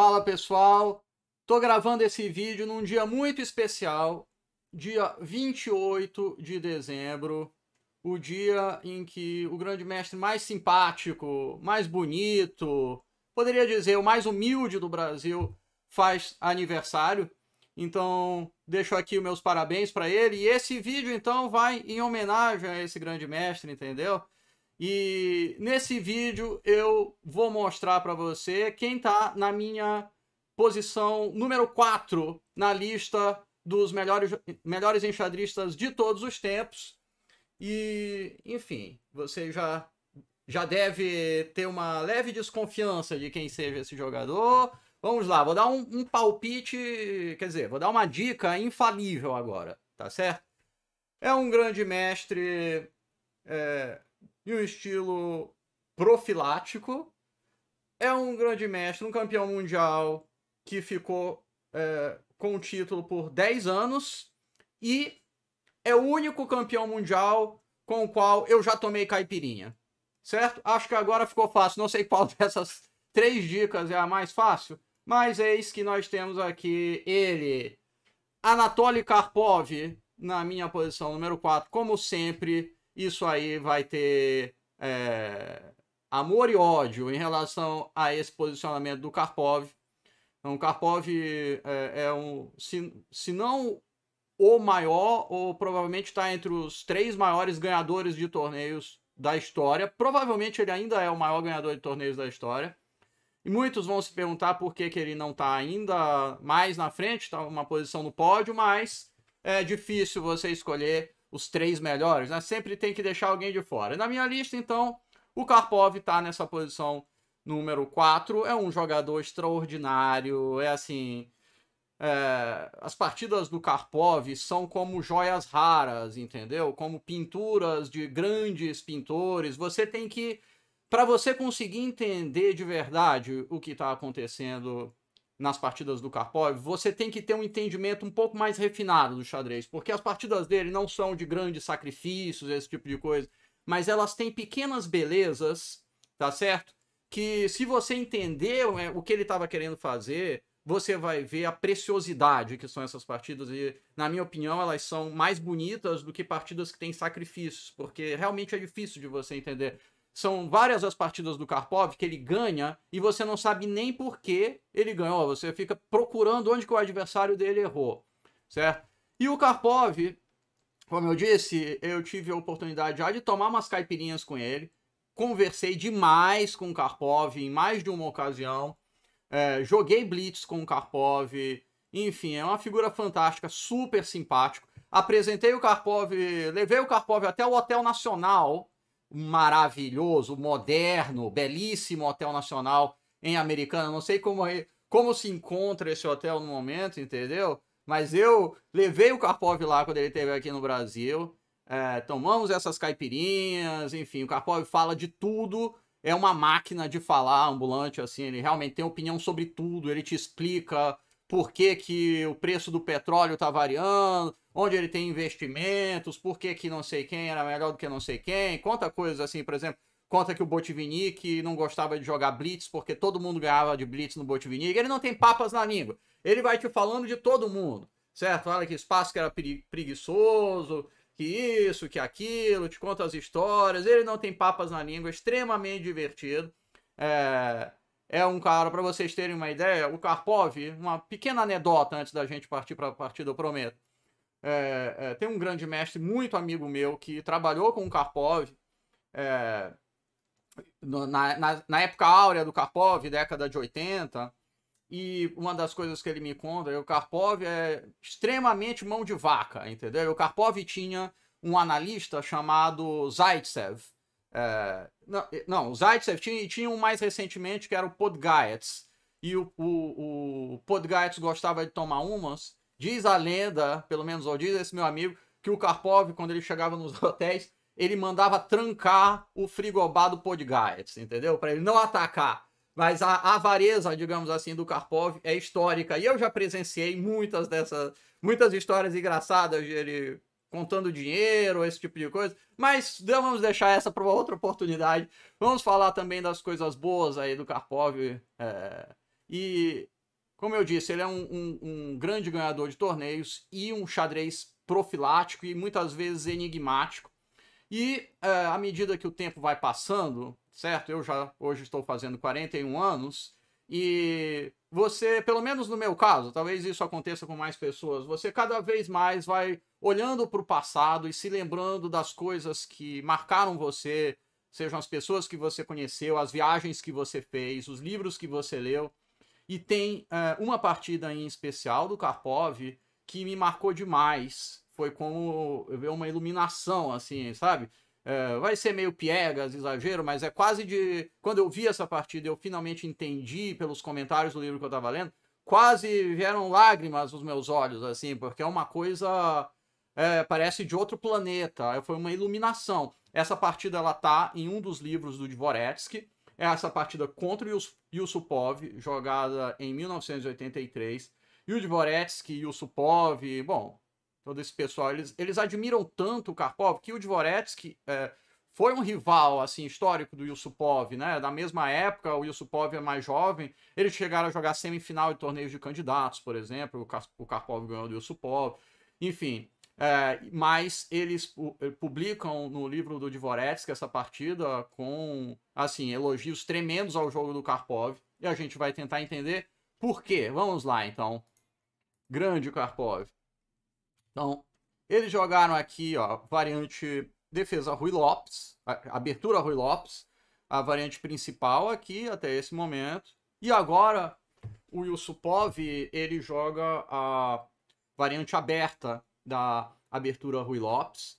Fala pessoal, tô gravando esse vídeo num dia muito especial, dia 28 de dezembro, o dia em que o grande mestre mais simpático, mais bonito, poderia dizer o mais humilde do Brasil, faz aniversário. Então, deixo aqui meus parabéns para ele. E esse vídeo, então, vai em homenagem a esse grande mestre, entendeu? E nesse vídeo eu vou mostrar para você quem está na minha posição número 4 na lista dos melhores, melhores enxadristas de todos os tempos. E, enfim, você já, já deve ter uma leve desconfiança de quem seja esse jogador. Vamos lá, vou dar um, um palpite, quer dizer, vou dar uma dica infalível agora, tá certo? É um grande mestre é, e um estilo profilático. É um grande mestre, um campeão mundial que ficou é, com o título por 10 anos e é o único campeão mundial com o qual eu já tomei caipirinha. Certo? Acho que agora ficou fácil. Não sei qual dessas três dicas é a mais fácil, mas eis que nós temos aqui ele, Anatoly Karpov, na minha posição número 4, como sempre isso aí vai ter é, amor e ódio em relação a esse posicionamento do Karpov. Então, Karpov é, é um, se, se não o maior, ou provavelmente está entre os três maiores ganhadores de torneios da história. Provavelmente ele ainda é o maior ganhador de torneios da história. E muitos vão se perguntar por que, que ele não está ainda mais na frente, está uma posição no pódio, mas é difícil você escolher os três melhores, né? Sempre tem que deixar alguém de fora. Na minha lista, então, o Karpov está nessa posição número 4. É um jogador extraordinário, é assim. É, as partidas do Karpov são como joias raras, entendeu? Como pinturas de grandes pintores. Você tem que. Para você conseguir entender de verdade o que está acontecendo nas partidas do Karpov, você tem que ter um entendimento um pouco mais refinado do xadrez, porque as partidas dele não são de grandes sacrifícios, esse tipo de coisa, mas elas têm pequenas belezas, tá certo? Que se você entender é, o que ele estava querendo fazer, você vai ver a preciosidade que são essas partidas e, na minha opinião, elas são mais bonitas do que partidas que têm sacrifícios, porque realmente é difícil de você entender são várias as partidas do Karpov que ele ganha e você não sabe nem por que ele ganhou. Você fica procurando onde que o adversário dele errou, certo? E o Karpov, como eu disse, eu tive a oportunidade já de tomar umas caipirinhas com ele. Conversei demais com o Karpov em mais de uma ocasião. É, joguei Blitz com o Karpov. Enfim, é uma figura fantástica, super simpático. Apresentei o Karpov, levei o Karpov até o Hotel Nacional maravilhoso, moderno, belíssimo Hotel Nacional em Americana. Não sei como, é, como se encontra esse hotel no momento, entendeu? Mas eu levei o Karpov lá quando ele esteve aqui no Brasil. É, tomamos essas caipirinhas, enfim, o Karpov fala de tudo. É uma máquina de falar ambulante, assim, ele realmente tem opinião sobre tudo, ele te explica por que, que o preço do petróleo está variando, onde ele tem investimentos, por que, que não sei quem era melhor do que não sei quem, conta coisas assim, por exemplo, conta que o Botvinnik não gostava de jogar blitz porque todo mundo ganhava de blitz no Botvinnik, ele não tem papas na língua, ele vai te falando de todo mundo, certo? Fala que espaço que era preguiçoso, que isso, que aquilo, te conta as histórias, ele não tem papas na língua, extremamente divertido, é é um cara, para vocês terem uma ideia, o Karpov, uma pequena anedota antes da gente partir para a partida, eu prometo. É, é, tem um grande mestre, muito amigo meu, que trabalhou com o Karpov é, no, na, na, na, época áurea do Karpov, década de 80. E uma das coisas que ele me conta é que o Karpov é extremamente mão de vaca, entendeu? O Karpov tinha um analista chamado Zaitsev, é, não, não, o Zaitsev tinha, tinha um mais recentemente que era o Podgaets. E o, o, o Podgaets gostava de tomar umas. Diz a lenda, pelo menos ou diz esse meu amigo, que o Karpov, quando ele chegava nos hotéis, ele mandava trancar o frigobar do Podgaets, entendeu? Para ele não atacar. Mas a avareza, digamos assim, do Karpov é histórica. E eu já presenciei muitas dessas, muitas histórias engraçadas de ele contando dinheiro, esse tipo de coisa. Mas então vamos deixar essa para outra oportunidade. Vamos falar também das coisas boas aí do Karpov. É... E, como eu disse, ele é um, um, um grande ganhador de torneios e um xadrez profilático e muitas vezes enigmático. E é, à medida que o tempo vai passando, certo? Eu já hoje estou fazendo 41 anos e você, pelo menos no meu caso, talvez isso aconteça com mais pessoas, você cada vez mais vai olhando para o passado e se lembrando das coisas que marcaram você, sejam as pessoas que você conheceu, as viagens que você fez, os livros que você leu. E tem eh, uma partida em especial do Karpov que me marcou demais. Foi como ver uma iluminação, assim, sabe? Eh, vai ser meio piegas, exagero, mas é quase de. Quando eu vi essa partida, eu finalmente entendi pelos comentários do livro que eu estava lendo, quase vieram lágrimas nos meus olhos, assim, porque é uma coisa é, parece de outro planeta, foi uma iluminação. Essa partida ela tá em um dos livros do Dvoretsky, É essa partida contra o Yusupov, jogada em 1983. E o Dvoretsky e o Yusupov. bom, todo esse pessoal, eles, eles admiram tanto o Karpov que o Dvoretsky é, foi um rival assim histórico do Yusupov, né? Da mesma época, o Yusupov é mais jovem, eles chegaram a jogar semifinal de torneios de candidatos, por exemplo, o, o Karpov ganhou do Yusupov. Enfim, é, mas eles eh, publicam no livro do Dvoretsky essa partida com, assim, elogios tremendos ao jogo do Karpov. E a gente vai tentar entender por quê. Vamos lá, então. Grande Karpov. Então, eles jogaram aqui, ó, variante defesa Rui Lopes, abertura Rui Lopes, a variante principal aqui até esse momento. E agora o Yusupov, ele joga a variante aberta da abertura Rui Lopes.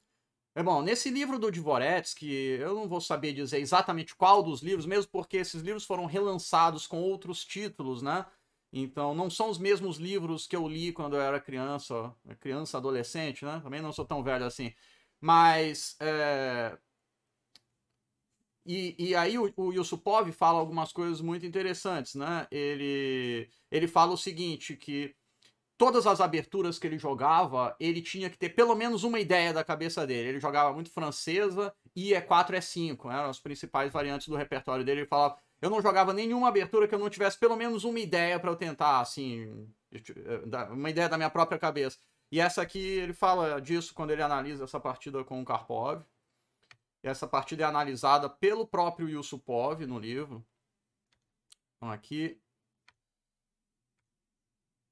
É bom, nesse livro do Dvoretz, que eu não vou saber dizer exatamente qual dos livros, mesmo porque esses livros foram relançados com outros títulos, né? Então, não são os mesmos livros que eu li quando eu era criança, criança, adolescente, né? Também não sou tão velho assim. Mas. É... E, e, aí o, o Yusupov fala algumas coisas muito interessantes, né? Ele, ele fala o seguinte, que todas as aberturas que ele jogava, ele tinha que ter pelo menos uma ideia da cabeça dele. Ele jogava muito francesa e E4 é E5, é né? eram as principais variantes do repertório dele. Ele falava, eu não jogava nenhuma abertura que eu não tivesse pelo menos uma ideia para eu tentar, assim, eh, uma ideia da minha própria cabeça. E essa aqui, ele fala disso quando ele analisa essa partida com o Karpov. Essa partida é analisada pelo próprio Yusupov no livro. Então, aqui,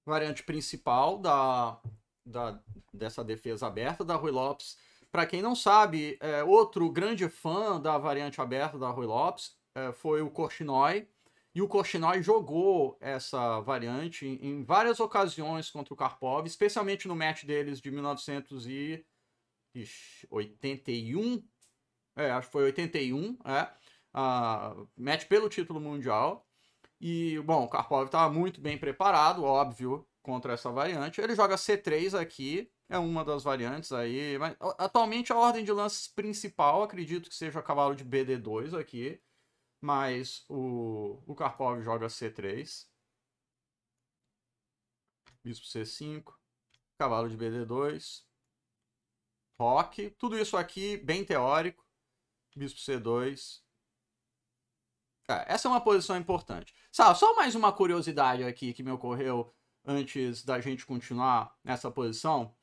variante principal da, da, dessa defesa aberta da Rui Lopes. Para quem não sabe, é, outro grande fã da variante aberta da Rui Lopes é, foi o Korchinoi. E o Korchinoi jogou essa variante em, em várias ocasiões contra o Karpov, especialmente no match deles de 1981. É, acho que foi 81, é. Uh, match pelo título mundial. E, bom, o Karpov estava tá muito bem preparado, óbvio, contra essa variante. Ele joga C3 aqui, é uma das variantes aí. Mas, atualmente a ordem de lances principal, acredito que seja cavalo de BD2 aqui. Mas o, o Karpov joga C3. Bispo C5. Cavalo de BD2. Rock. Tudo isso aqui bem teórico. Bispo C2. É, essa é uma posição importante. Só, só mais uma curiosidade aqui que me ocorreu antes da gente continuar nessa posição.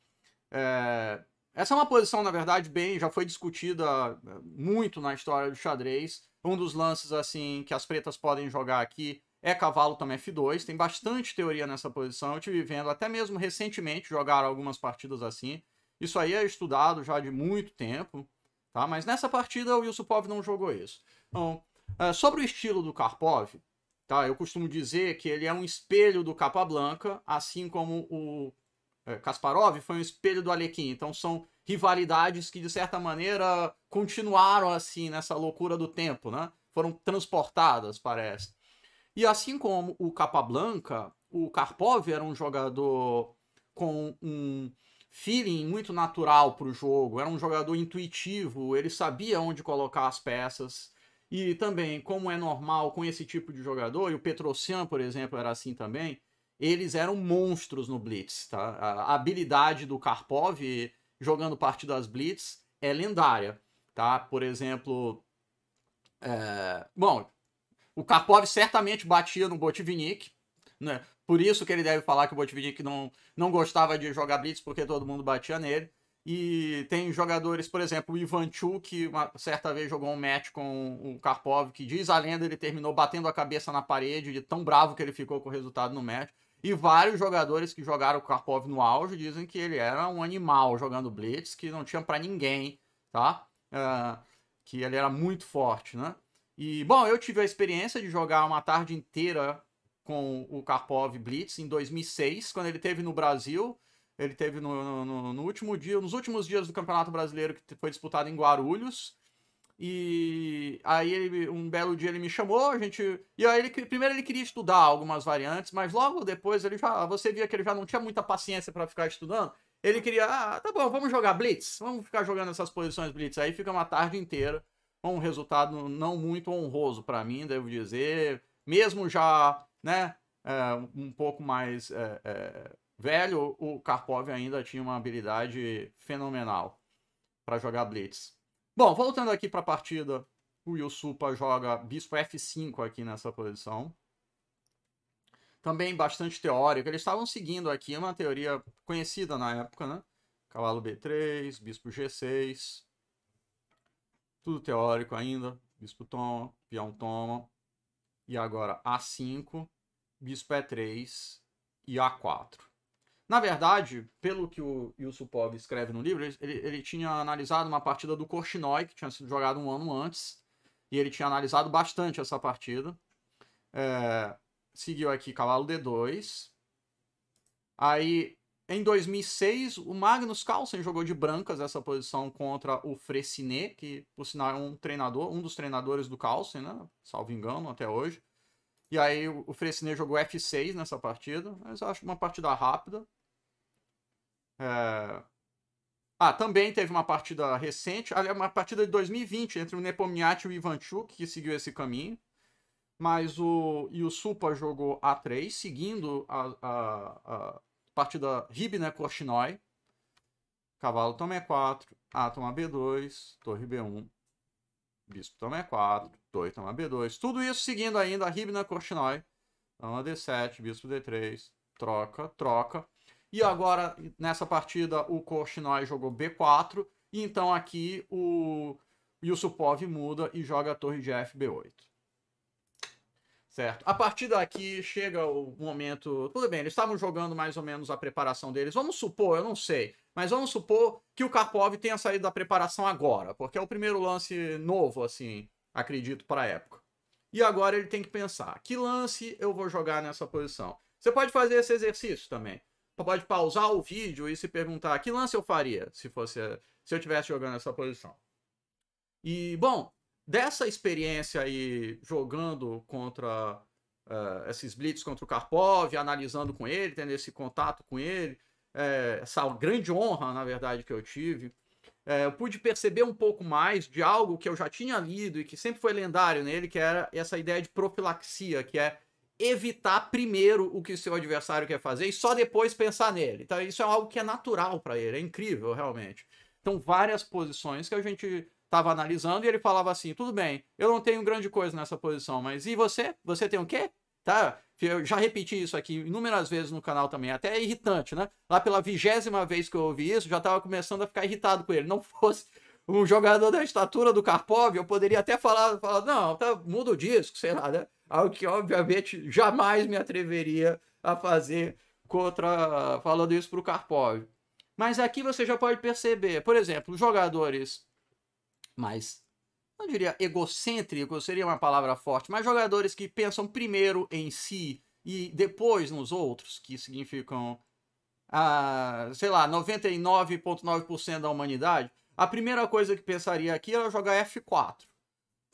É... Essa é uma posição, na verdade, bem já foi discutida eh, muito na história do xadrez. Um dos lances assim que as pretas podem jogar aqui é cavalo também é F2. Tem bastante teoria nessa posição. Eu tive vendo até mesmo recentemente jogar algumas partidas assim. Isso aí é estudado já de muito tempo, tá? Mas nessa partida o Yusupov não jogou isso. Então, eh, sobre o estilo do Karpov, Tá? Eu costumo dizer que ele é um espelho do Capablanca, assim como o é, Kasparov foi um espelho do Alequim. Então são rivalidades que, de certa maneira, continuaram assim nessa loucura do tempo, né? Foram transportadas, parece. E assim como o Capablanca, o Karpov era um jogador com um feeling muito natural para o jogo, era um jogador intuitivo, ele sabia onde colocar as peças, e também, como é normal com esse tipo de jogador, e o Petrocian, por exemplo, era assim também, eles eram monstros no blitz, tá? A habilidade do Karpov jogando partidas blitz é lendária, tá? Por exemplo, é... bom, o Karpov certamente batia no Botvinnik, né? Por isso que ele deve falar que o Botvinnik não, não gostava de jogar blitz porque todo mundo batia nele. E tem jogadores, por exemplo, o Ivanchuk, que uma certa vez jogou um match com o Karpov, que diz a lenda, ele terminou batendo a cabeça na parede, de tão bravo que ele ficou com o resultado no match. E vários jogadores que jogaram o Karpov no auge dizem que ele era um animal jogando blitz, que não tinha para ninguém, tá? Uh, que ele era muito forte, né? E, bom, eu tive a experiência de jogar uma tarde inteira com o Karpov Blitz em 2006, quando ele teve no Brasil. Ele teve no, no, no, último dia, nos últimos dias do Campeonato Brasileiro que foi disputado em Guarulhos. E aí ele, um belo dia ele me chamou, a gente. E aí ele primeiro ele queria estudar algumas variantes, mas logo depois ele já. Você via que ele já não tinha muita paciência para ficar estudando. Ele queria, ah, tá bom, vamos jogar Blitz, vamos ficar jogando essas posições Blitz. Aí fica uma tarde inteira um resultado não muito honroso para mim, devo dizer. Mesmo já, né, é, um pouco mais é, é, Velho, o Karpov ainda tinha uma habilidade fenomenal para jogar blitz. Bom, voltando aqui para a partida, o Yusupa joga bispo F5 aqui nessa posição. Também bastante teórico. Eles estavam seguindo aqui uma teoria conhecida na época, né? Cavalo B3, bispo G6. Tudo teórico ainda. Bispo toma, peão toma. E agora A5, bispo E3 e A4. Na verdade, pelo que o Yusupov escreve no livro, ele, ele tinha analisado uma partida do Korchinoi, que tinha sido jogada um ano antes, e ele tinha analisado bastante essa partida. É, seguiu aqui cavalo D2. Aí, em 2006, o Magnus Carlsen jogou de brancas essa posição contra o Fressinet, que, por sinal, é um treinador, um dos treinadores do Carlsen, né? Salvo engano, até hoje. E aí o Fressinet jogou F6 nessa partida, mas eu acho uma partida rápida. É... Ah, também teve uma partida recente, é uma partida de 2020 entre o Nepomniachtchi e o Ivanchuk, que seguiu esse caminho. Mas o Yusupa jogou A3, seguindo a, a, a partida Ribner Korchnoi. Cavalo toma E4, é A toma B2, torre B1, bispo toma E4, é torre toma B2. Tudo isso seguindo ainda a Ribner Korchnoi. Toma então, D7, bispo D3, troca, troca. E agora, nessa partida, o Korchnoi jogou B4. E então aqui o Yusupov muda e joga a torre de F B8. Certo. A partir daqui chega o momento. Tudo bem, eles estavam jogando mais ou menos a preparação deles. Vamos supor, eu não sei, mas vamos supor que o Karpov tenha saído da preparação agora, porque é o primeiro lance novo, assim, acredito, para a época. E agora ele tem que pensar: que lance eu vou jogar nessa posição? Você pode fazer esse exercício também pode pausar o vídeo e se perguntar que lance eu faria se fosse se eu tivesse jogando essa posição. E bom, dessa experiência aí jogando contra uh, esses blitz contra o Karpov, analisando com ele, tendo esse contato com ele, é, essa grande honra, na verdade, que eu tive, é, eu pude perceber um pouco mais de algo que eu já tinha lido e que sempre foi lendário nele, que era essa ideia de profilaxia, que é evitar primeiro o que o seu adversário quer fazer e só depois pensar nele. Então, isso é algo que é natural para ele, é incrível realmente. Então, várias posições que a gente estava analisando e ele falava assim: tudo bem, eu não tenho grande coisa nessa posição, mas e você? Você tem o quê? Tá? Eu já repeti isso aqui inúmeras vezes no canal também, até é irritante, né? Lá pela vigésima vez que eu ouvi isso, já estava começando a ficar irritado com ele. Não fosse um jogador da estatura do Karpov, eu poderia até falar, falar não, tá, muda o disco, sei lá, né? algo que obviamente jamais me atreveria a fazer contra falando isso para o Karpov. Mas aqui você já pode perceber, por exemplo, jogadores mais, não diria egocêntricos, seria uma palavra forte, mas jogadores que pensam primeiro em si e depois nos outros, que significam, ah, sei lá, 99,9% da humanidade, a primeira coisa que pensaria aqui era jogar F4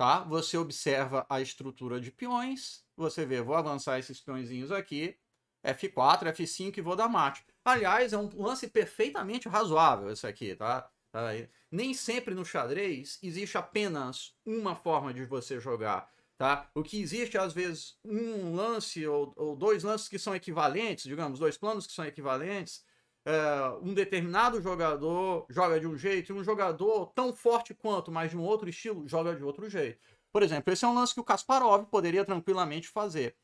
tá? Você observa a estrutura de peões, você vê, vou avançar esses peõezinhos aqui, F4, F5 e vou dar mate. Aliás, é um lance perfeitamente razoável esse aqui, tá? tá Nem sempre no xadrez existe apenas uma forma de você jogar, tá? O que existe, às vezes, um lance ou, ou dois lances que são equivalentes, digamos, dois planos que são equivalentes, é, um determinado jogador joga de um jeito e um jogador tão forte quanto, mas de um outro estilo, joga de outro jeito. Por exemplo, esse é um lance que o Kasparov poderia tranquilamente fazer.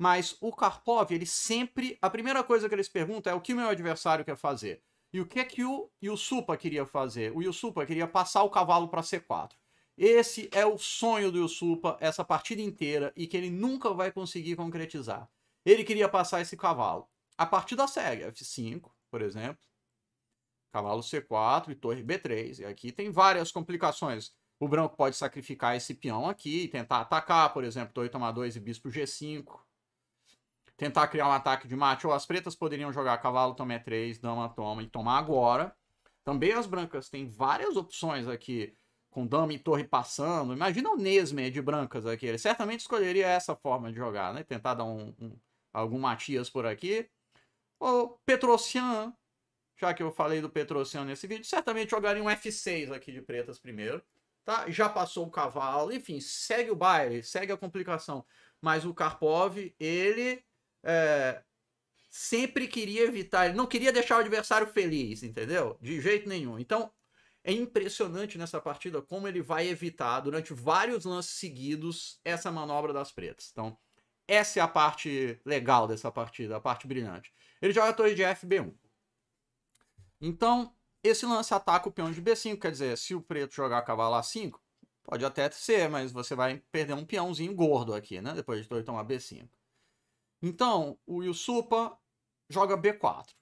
Mas o Karpov, ele sempre. A primeira coisa que eles perguntam é o que meu adversário quer fazer. E o que é que o Yusupa queria fazer? O Yusupa queria passar o cavalo para C4. Esse é o sonho do Yusupa essa partida inteira e que ele nunca vai conseguir concretizar. Ele queria passar esse cavalo. A partida segue, F5, por exemplo. Cavalo C4 e torre B3. E aqui tem várias complicações. O branco pode sacrificar esse peão aqui e tentar atacar, por exemplo, torre tomar 2 e bispo G5. Tentar criar um ataque de mate. Ou as pretas poderiam jogar cavalo toma E3, dama toma e tomar agora. Também as brancas têm várias opções aqui com dama e torre passando. Imagina o Nesme de brancas aqui. Ele certamente escolheria essa forma de jogar, né? Tentar dar um, um algum Matias por aqui. O Petrocian, já que eu falei do Petrocian nesse vídeo, certamente jogaria um F6 aqui de pretas primeiro. Tá? Já passou o cavalo, enfim, segue o baile, segue a complicação. Mas o Karpov, ele é, sempre queria evitar, ele não queria deixar o adversário feliz, entendeu? De jeito nenhum. Então, é impressionante nessa partida como ele vai evitar, durante vários lances seguidos, essa manobra das pretas. Então, essa é a parte legal dessa partida, a parte brilhante. Ele joga a torre de F, B1. Então, esse lance ataca o peão de B5, quer dizer, se o preto jogar cavalo A5, pode até ser, mas você vai perder um peãozinho gordo aqui, né? Depois de torre tomar B5. Então, o Yusupa joga B4.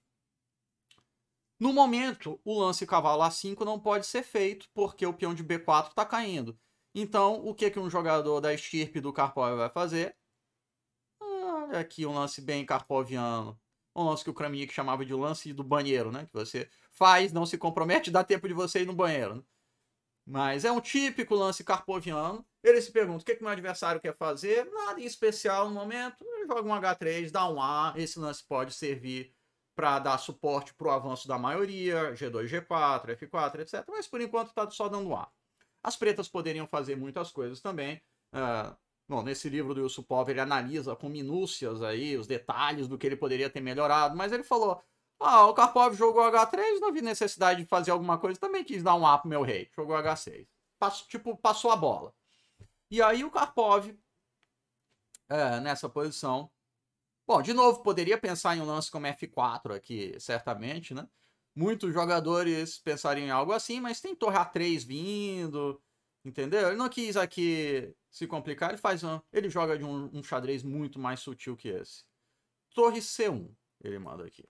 No momento, o lance cavalo A5 não pode ser feito, porque o peão de B4 está caindo. Então, o que, que um jogador da estirpe do Karpov vai fazer? Ah, olha aqui um lance bem karpoviano um lance que o Kraminha que chamava de lance do banheiro, né? Que você faz, não se compromete, dá tempo de você ir no banheiro. Né? Mas é um típico lance carpoviano. Ele se pergunta o que, o que meu adversário quer fazer, nada em especial no momento, joga um H3, dá um A, esse lance pode servir para dar suporte para o avanço da maioria, G2, G4, F4, etc. Mas por enquanto está só dando A. As pretas poderiam fazer muitas coisas também. Uh, Bom, nesse livro do Wilson Pov, ele analisa com minúcias aí os detalhes do que ele poderia ter melhorado, mas ele falou: Ah, o Karpov jogou H3, não vi necessidade de fazer alguma coisa, também quis dar um A pro meu rei, jogou H6. Passo, tipo, passou a bola. E aí o Karpov, é, nessa posição. Bom, de novo, poderia pensar em um lance como F4 aqui, certamente, né? Muitos jogadores pensariam em algo assim, mas tem torre A3 vindo, entendeu? Ele não quis aqui se complicar, ele faz um, ele joga de um, um xadrez muito mais sutil que esse. Torre C1, ele manda aqui.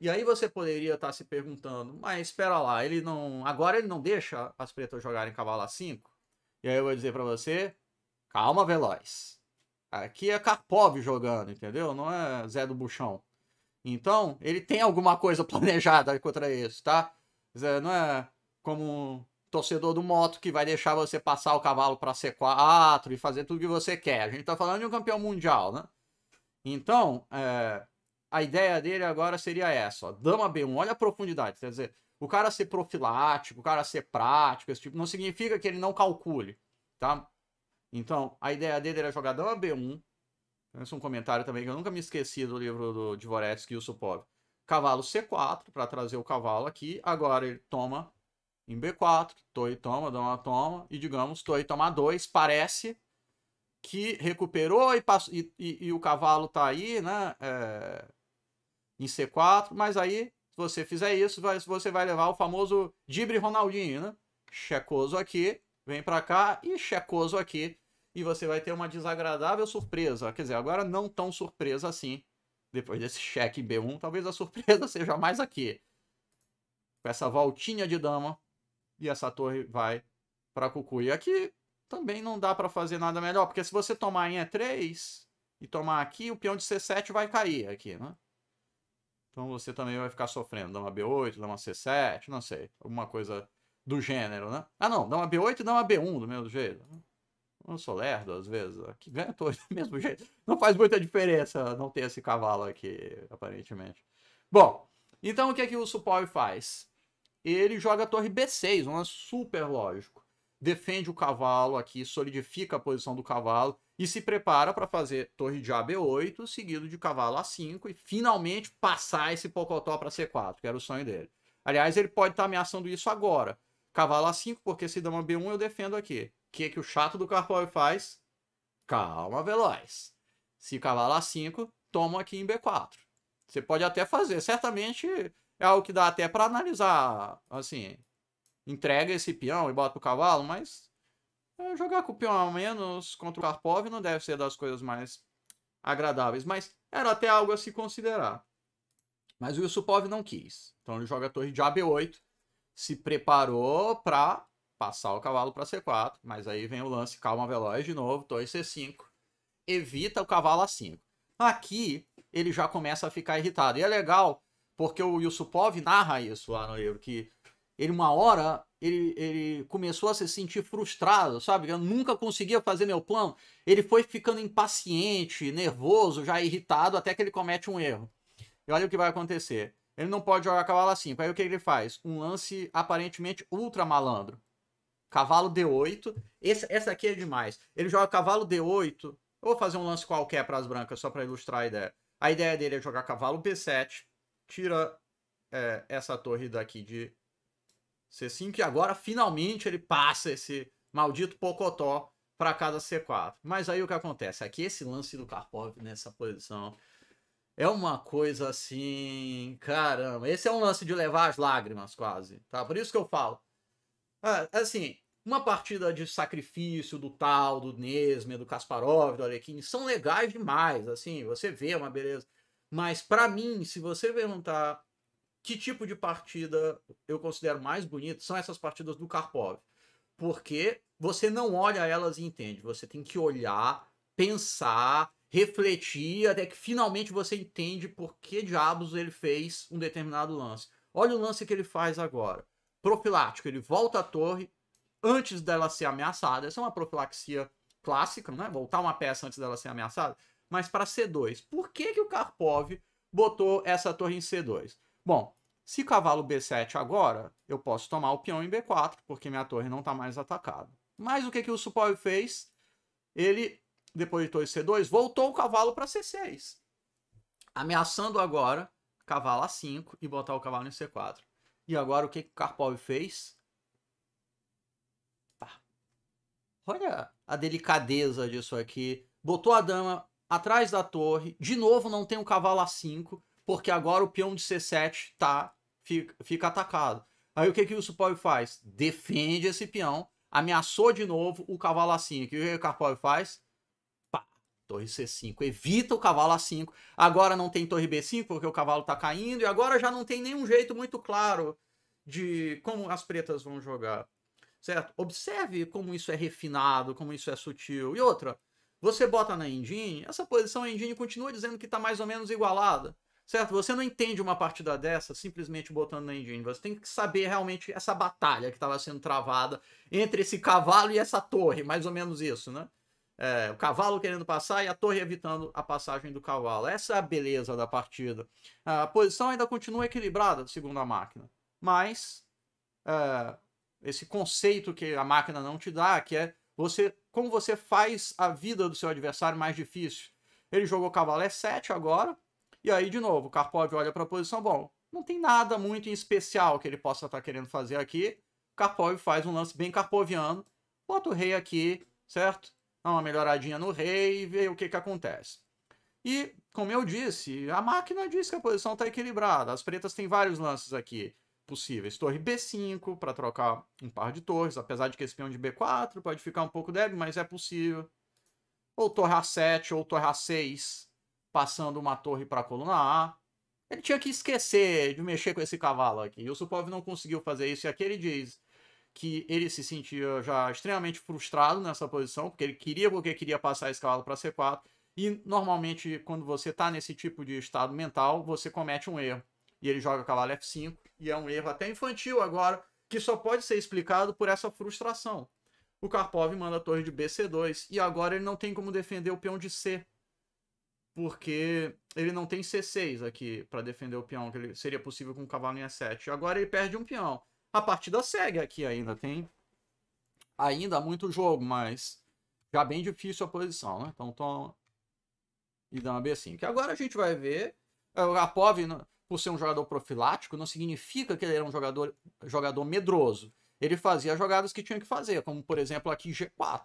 E aí você poderia estar tá se perguntando, mas espera lá, ele não, agora ele não deixa as pretas jogarem cavalo A5? E aí eu vou dizer para você, calma veloz. Aqui é Karpov jogando, entendeu? Não é Zé do Buchão. Então, ele tem alguma coisa planejada contra isso, tá? Não é como torcedor do moto que vai deixar você passar o cavalo para C4 e fazer tudo que você quer. A gente está falando de um campeão mundial, né? Então, é, a ideia dele agora seria essa: ó, dama B1, olha a profundidade. Quer dizer, o cara ser profilático, o cara ser prático, esse tipo, não significa que ele não calcule, tá? Então, a ideia dele era jogar dama B1. Esse é um comentário também que eu nunca me esqueci do livro do Dvoretsky e o Supov. Cavalo C4 para trazer o cavalo aqui. Agora ele toma em B4, Toei toma, Dama toma, e digamos, Toei toma 2, parece que recuperou e, passou, e, e, e o cavalo tá aí, né, é, em C4, mas aí, se você fizer isso, vai, você vai levar o famoso Dibre Ronaldinho, né? Checoso aqui, vem para cá e checoso aqui, e você vai ter uma desagradável surpresa. Quer dizer, agora não tão surpresa assim, depois desse cheque B1, talvez a surpresa seja mais aqui. Com essa voltinha de dama, e essa torre vai para Cucuy. Aqui também não dá para fazer nada melhor, porque se você tomar em E3 e tomar aqui, o peão de C7 vai cair aqui, né? Então você também vai ficar sofrendo. Dá uma B8, dá uma C7, não sei. Alguma coisa do gênero, né? Ah, não. Dá uma B8 e dá uma B1 do mesmo jeito. Né? Eu sou lerdo, às vezes. aqui ganha torre do mesmo jeito. Não faz muita diferença não ter esse cavalo aqui, aparentemente. Bom, então o que é que o Supov faz? ele joga a torre B6, um lance super lógico. Defende o cavalo aqui, solidifica a posição do cavalo e se prepara para fazer torre de A B8, seguido de cavalo A5 e finalmente passar esse Pocotó para C4, que era o sonho dele. Aliás, ele pode estar tá ameaçando isso agora. Cavalo A5, porque se dama B1 eu defendo aqui. O que, que o chato do Karpov faz? Calma, veloz. Se cavalo A5, toma aqui em B4. Você pode até fazer. Certamente é algo que dá até para analisar, assim, entrega esse peão e bota o cavalo, mas é, jogar com o peão ao menos contra o Karpov não deve ser das coisas mais agradáveis, mas era até algo a se considerar. Mas o Yusupov não quis. Então ele joga a torre de AB8, se preparou para passar o cavalo para C4, mas aí vem o lance calma veloz de novo, torre C5, evita o cavalo A5. Aqui ele já começa a ficar irritado. E é legal porque o Yusupov narra isso lá no livro, que ele uma hora ele, ele começou a se sentir frustrado, sabe? Eu nunca conseguia fazer meu plano. Ele foi ficando impaciente, nervoso, já irritado, até que ele comete um erro. E olha o que vai acontecer. Ele não pode jogar cavalo assim. Aí o que ele faz? Um lance aparentemente ultra malandro. Cavalo D8. Esse, essa aqui é demais. Ele joga cavalo D8. Eu vou fazer um lance qualquer para as brancas só para ilustrar a ideia. A ideia dele é jogar cavalo B7 tira é, essa torre daqui de C5 e agora finalmente ele passa esse maldito Pocotó para cada C4. Mas aí o que acontece? Aqui esse lance do Karpov nessa posição é uma coisa assim, caramba, esse é um lance de levar as lágrimas quase, tá? Por isso que eu falo. Ah, assim, uma partida de sacrifício do Tal, do Nesme, do Kasparov, do Arequim, são legais demais, assim, você vê uma beleza. Mas para mim, se você perguntar que tipo de partida eu considero mais bonita, são essas partidas do Karpov. Porque você não olha elas e entende. Você tem que olhar, pensar, refletir, até que finalmente você entende por que diabos ele fez um determinado lance. Olha o lance que ele faz agora. Profilático, ele volta à torre antes dela ser ameaçada. Essa é uma profilaxia clássica, não é? Voltar uma peça antes dela ser ameaçada mas para C2. Por que, que o Karpov botou essa torre em C2? Bom, se cavalo B7 agora, eu posso tomar o peão em B4, porque minha torre não está mais atacada. Mas o que, que o Supov fez? Ele, depois de torre C2, voltou o cavalo para C6. Ameaçando agora cavalo A5 e botar o cavalo em C4. E agora o que, que o Karpov fez? Olha a delicadeza disso aqui. Botou a dama atrás da torre. De novo, não tem um cavalo A5, porque agora o peão de C7 tá, fica, fica atacado. Aí o que, que o Supov faz? Defende esse peão, ameaçou de novo o cavalo A5. o que o Karpov faz? Pá, torre C5. Evita o cavalo A5. Agora não tem torre B5, porque o cavalo tá caindo. E agora já não tem nenhum jeito muito claro de como as pretas vão jogar. Certo? Observe como isso é refinado, como isso é sutil. E outra, você bota na engine, essa posição engine continua dizendo que está mais ou menos igualada, certo? Você não entende uma partida dessa simplesmente botando na engine. Você tem que saber realmente essa batalha que estava sendo travada entre esse cavalo e essa torre, mais ou menos isso, né? É, o cavalo querendo passar e a torre evitando a passagem do cavalo. Essa é a beleza da partida. A posição ainda continua equilibrada, segundo a máquina. Mas é, esse conceito que a máquina não te dá, que é você, como você faz a vida do seu adversário mais difícil? Ele jogou cavalo E7 agora. E aí, de novo, o Karpov olha para a posição. Bom, não tem nada muito em especial que ele possa estar tá querendo fazer aqui. Karpov faz um lance bem karpoviano. Bota o rei aqui, certo? Dá uma melhoradinha no rei e vê o que, que acontece. E, como eu disse, a máquina diz que a posição está equilibrada. As pretas têm vários lances aqui possíveis. Torre B5 para trocar um par de torres, apesar de que esse peão de B4 pode ficar um pouco débil, mas é possível. Ou torre A7 ou torre A6, passando uma torre para a coluna A. Ele tinha que esquecer de mexer com esse cavalo aqui. E o Supov não conseguiu fazer isso. E aqui ele diz que ele se sentia já extremamente frustrado nessa posição, porque ele queria porque queria passar esse cavalo para C4. E normalmente, quando você está nesse tipo de estado mental, você comete um erro e ele joga cavalo F5, e é um erro até infantil agora, que só pode ser explicado por essa frustração. O Karpov manda a torre de BC2, e agora ele não tem como defender o peão de C, porque ele não tem C6 aqui para defender o peão, que seria possível com o cavalo em E7. Agora ele perde um peão. A partida segue aqui ainda, tem ainda muito jogo, mas já bem difícil a posição, né? Então toma e dá uma B5. agora a gente vai ver. Eh, o Karpov, né, por ser um jogador profilático, não significa que ele era um jogador, jogador medroso. Ele fazia jogadas que tinha que fazer, como por exemplo aqui G4.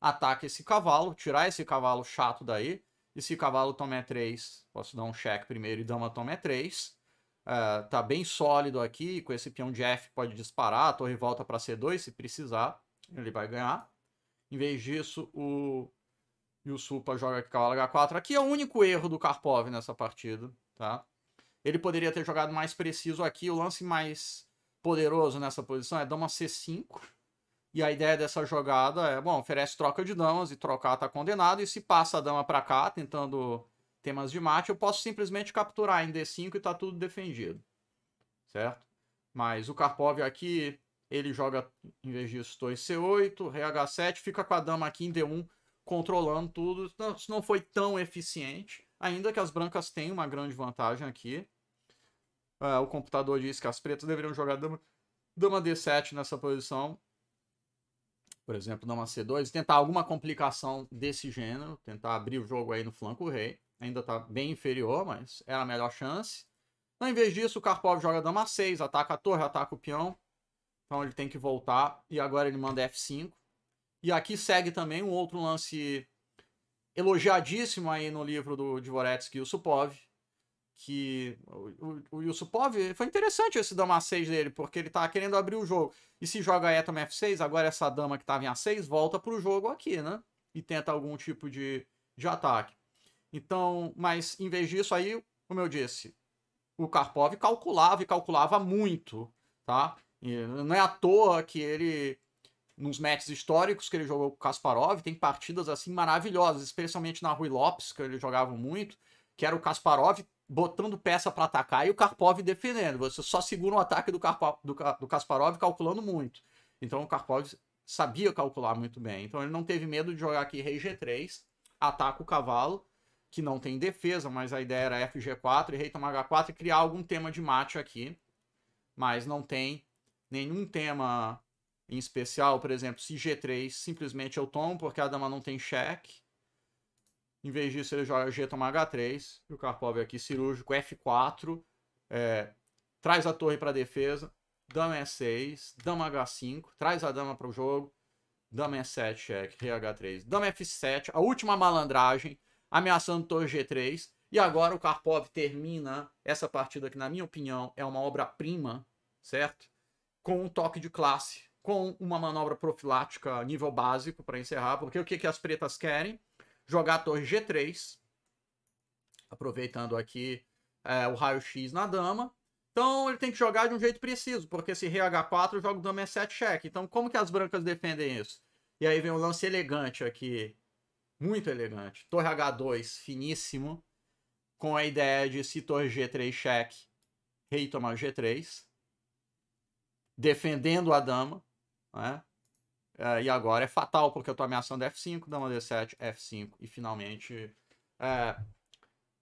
Ataca esse cavalo, tirar esse cavalo chato daí. E se cavalo toma E3, posso dar um check primeiro e dama toma E3. Uh, ah, tá bem sólido aqui, com esse peão de F pode disparar, a torre volta para C2 se precisar, ele vai ganhar. Em vez disso, o Yusupa joga cavalo H4. Aqui é o único erro do Karpov nessa partida, tá? Ele poderia ter jogado mais preciso aqui. O lance mais poderoso nessa posição é dama C5. E a ideia dessa jogada é, bom, oferece troca de damas e trocar tá condenado. E se passa a dama para cá, tentando temas de mate, eu posso simplesmente capturar em D5 e tá tudo defendido. Certo? Mas o Karpov aqui, ele joga, em vez disso, 2 C8, h 7 fica com a dama aqui em D1, controlando tudo. isso não foi tão eficiente, ainda que as brancas tenham uma grande vantagem aqui. É, o computador diz que as pretas deveriam jogar dama, dama D7 nessa posição. Por exemplo, dama C2. Tentar alguma complicação desse gênero. Tentar abrir o jogo aí no flanco rei. Ainda está bem inferior, mas era a melhor chance. Então, em vez disso, o Karpov joga dama 6, ataca a torre, ataca o peão. Então ele tem que voltar. E agora ele manda F5. E aqui segue também um outro lance elogiadíssimo aí no livro do Dvoretsky e o Supov, que o, o Yusupov foi interessante esse dama A6 dele, porque ele tava tá querendo abrir o jogo. E se joga a Etama F6, agora essa dama que tava em A6 volta pro jogo aqui, né? E tenta algum tipo de, de ataque. Então, mas em vez disso aí, como eu disse, o Karpov calculava e calculava muito, tá? E não é à toa que ele nos matches históricos que ele jogou com o Kasparov, tem partidas assim maravilhosas, especialmente na Rui Lopes, que ele jogava muito, que era o Kasparov botando peça para atacar e o Karpov defendendo. Você só segura o ataque do, Karpov, do, do Kasparov calculando muito. Então o Karpov sabia calcular muito bem. Então ele não teve medo de jogar aqui rei g3, ataca o cavalo, que não tem defesa, mas a ideia era fg4 e rei toma h4 e criar algum tema de mate aqui. Mas não tem nenhum tema em especial, por exemplo, se g3 simplesmente eu tomo porque a dama não tem cheque. Em vez disso, ele joga G toma H3. E o Karpov aqui, cirúrgico, F4. É, traz a torre para defesa. Dama E6. Dama H5. Traz a dama para o jogo. Dama E7, cheque. Rei H3. Dama F7. A última malandragem. Ameaçando torre G3. E agora o Karpov termina essa partida que, na minha opinião, é uma obra-prima, certo? Com um toque de classe, com uma manobra profilática nível básico para encerrar, porque o que, que as pretas querem? jogar a torre G3, aproveitando aqui é, o raio-x na dama. Então ele tem que jogar de um jeito preciso, porque se rei H4 joga o dama é E7 cheque. Então como que as brancas defendem isso? E aí vem um lance elegante aqui, muito elegante. Torre H2, finíssimo, com a ideia de se torre G3 cheque, rei tomar G3, defendendo a dama, né? Uh, e agora é fatal, porque eu tô ameaçando F5, dama D7, F5 e finalmente uh,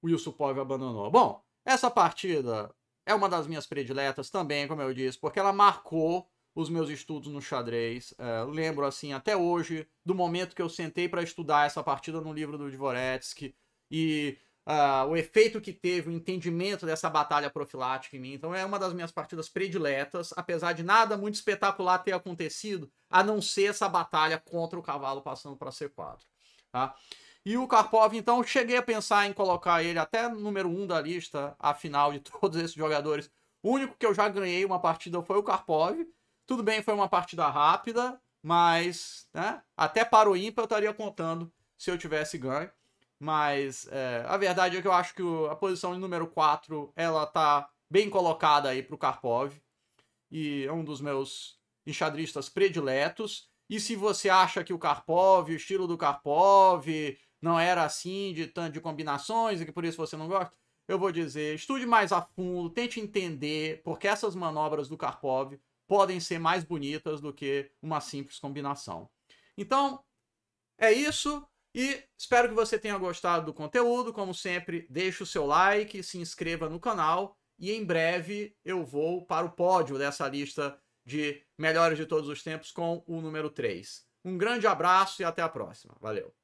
o Yusupov abandonou. Bom, essa partida é uma das minhas prediletas também, como eu disse, porque ela marcou os meus estudos no xadrez. Uh, lembro, assim, até hoje, do momento que eu sentei para estudar essa partida no livro do Dvoretsky e uh, o efeito que teve, o entendimento dessa batalha profilática em mim. Então é uma das minhas partidas prediletas, apesar de nada muito espetacular ter acontecido, a não ser essa batalha contra o cavalo passando para C4. Tá? E o Karpov, então, cheguei a pensar em colocar ele até número 1 um da lista, afinal de todos esses jogadores. O único que eu já ganhei uma partida foi o Karpov. Tudo bem, foi uma partida rápida, mas né, até para o ímpar eu estaria contando se eu tivesse ganho. Mas é, a verdade é que eu acho que a posição de número 4, ela tá bem colocada aí pro Karpov. E é um dos meus enxadristas prediletos. E se você acha que o Karpov, o estilo do Karpov, não era assim de tanto de combinações e que por isso você não gosta, eu vou dizer, estude mais a fundo, tente entender porque essas manobras do Karpov podem ser mais bonitas do que uma simples combinação. Então, é isso. E espero que você tenha gostado do conteúdo. Como sempre, deixe o seu like, se inscreva no canal e em breve eu vou para o pódio dessa lista de melhores de todos os tempos com o número 3. Um grande abraço e até a próxima. Valeu!